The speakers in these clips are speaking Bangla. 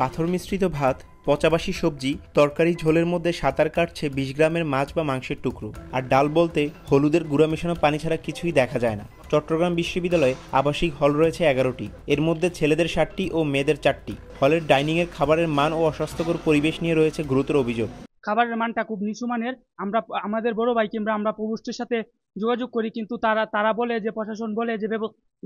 পাথর মিশ্রিত ভাত পচাবাসি সবজি তরকারি ঝোলের মধ্যে সাঁতার কাটছে বিশ গ্রামের মাছ বা মাংসের টুকরো আর ডাল বলতে হলুদের গুঁড়া মেশানো পানি ছাড়া কিছুই দেখা যায় না চট্টগ্রাম বিশ্ববিদ্যালয়ে আবাসিক হল রয়েছে এগারোটি এর মধ্যে ছেলেদের ষাটটি ও মেয়েদের চারটি হলের ডাইনিংয়ের খাবারের মান ও অস্বাস্থ্যকর পরিবেশ নিয়ে রয়েছে গুরুতর অভিযোগ খাবারের মানটা খুব নিচু মানের আমরা আমাদের বড় ভাই কিংবা আমরা প্রভুষ্টের সাথে যোগাযোগ করি কিন্তু তারা তারা বলে যে প্রশাসন বলে যে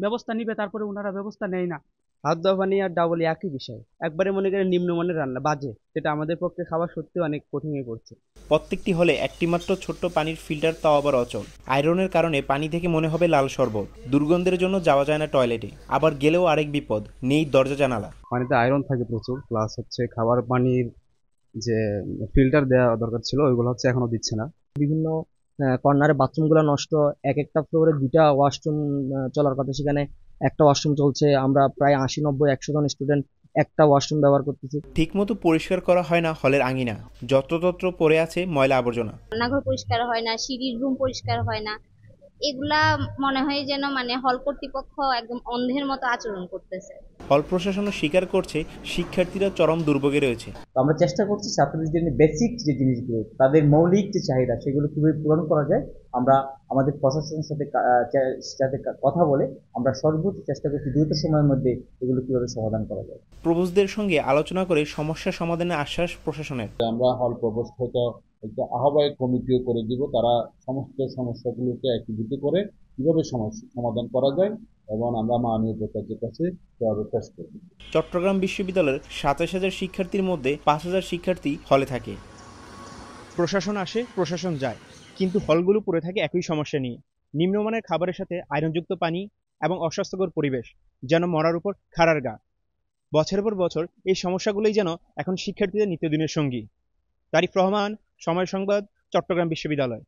ব্যবস্থা নিবে তারপরে ওনারা ব্যবস্থা নেয় না হাত দাও পানি আর ডাবল একই বিষয় একবারে মনে করেন নিম্নমানের রান্না বাজে যেটা আমাদের পক্ষে খাওয়া সত্যি অনেক কঠিন হয়ে পড়ছে প্রত্যেকটি হলে একটি মাত্র ছোট্ট পানির ফিল্টার তাও আবার অচল আয়রনের কারণে পানি থেকে মনে হবে লাল শরবত দুর্গন্ধের জন্য যাওয়া যায় না টয়লেটে আবার গেলেও আরেক বিপদ নেই দরজা জানালা পানিতে আয়রন থাকে প্রচুর প্লাস হচ্ছে খাবার পানির যে ফিল্টার দেওয়া দরকার ছিল ওইগুলো হচ্ছে এখনো দিচ্ছে না বিভিন্ন কর্নারে বাথরুমগুলো নষ্ট এক একটা ফ্লোরে দুইটা ওয়াশরুম চলার কথা সেখানে একটা ওয়াশরুম চলছে আমরা প্রায় আশি নব্বই একশো জন স্টুডেন্ট একটা ওয়াশরুম ব্যবহার করতেছি ঠিকমতো পরিষ্কার করা হয় না হলের আঙিনা যত্রতত্র পড়ে আছে ময়লা আবর্জনা রান্নাঘর পরিষ্কার হয় না সিঁড়ির রুম পরিষ্কার হয় না এগুলা মনে হয় যেন মানে হল কর্তৃপক্ষ একদম অন্ধের মতো আচরণ করতেছে হল প্রশাসনও স্বীকার করছে শিক্ষার্থীরা চরম দুর্ভোগে রয়েছে আমরা চেষ্টা করছি ছাত্রদের জন্য বেসিক যে জিনিসগুলো তাদের মৌলিক যে চাহিদা সেগুলো কিভাবে পূরণ করা যায় আমরা আমাদের প্রশাসনের সাথে সাথে কথা বলে আমরা সর্বোচ্চ চেষ্টা করছি দ্রুত সময়ের মধ্যে এগুলো কিভাবে সমাধান করা যায় প্রভুষদের সঙ্গে আলোচনা করে সমস্যা সমাধানের আশ্বাস প্রশাসনের আমরা হল প্রবোস হয়তো একটা আহ্বায়ক কমিটিও করে দিব তারা সমস্ত সমস্যাগুলোকে একীভূত করে কীভাবে সমস্যা সমাধান করা যায় এবং আমরা মাননীয় উপাচার্যের কাছে চট্টগ্রাম বিশ্ববিদ্যালয়ের সাতাশ হাজার শিক্ষার্থীর মধ্যে পাঁচ হাজার শিক্ষার্থী হলে থাকে প্রশাসন আসে প্রশাসন যায় কিন্তু হলগুলো পড়ে থাকে একই সমস্যা নিয়ে নিম্নমানের খাবারের সাথে আয়রনযুক্ত পানি এবং অস্বাস্থ্যকর পরিবেশ যেন মরার উপর খাড়ার গা বছরের পর বছর এই সমস্যাগুলোই যেন এখন শিক্ষার্থীদের নিত্যদিনের সঙ্গী তারিফ রহমান সময় সংবাদ চট্টগ্রাম বিশ্ববিদ্যালয়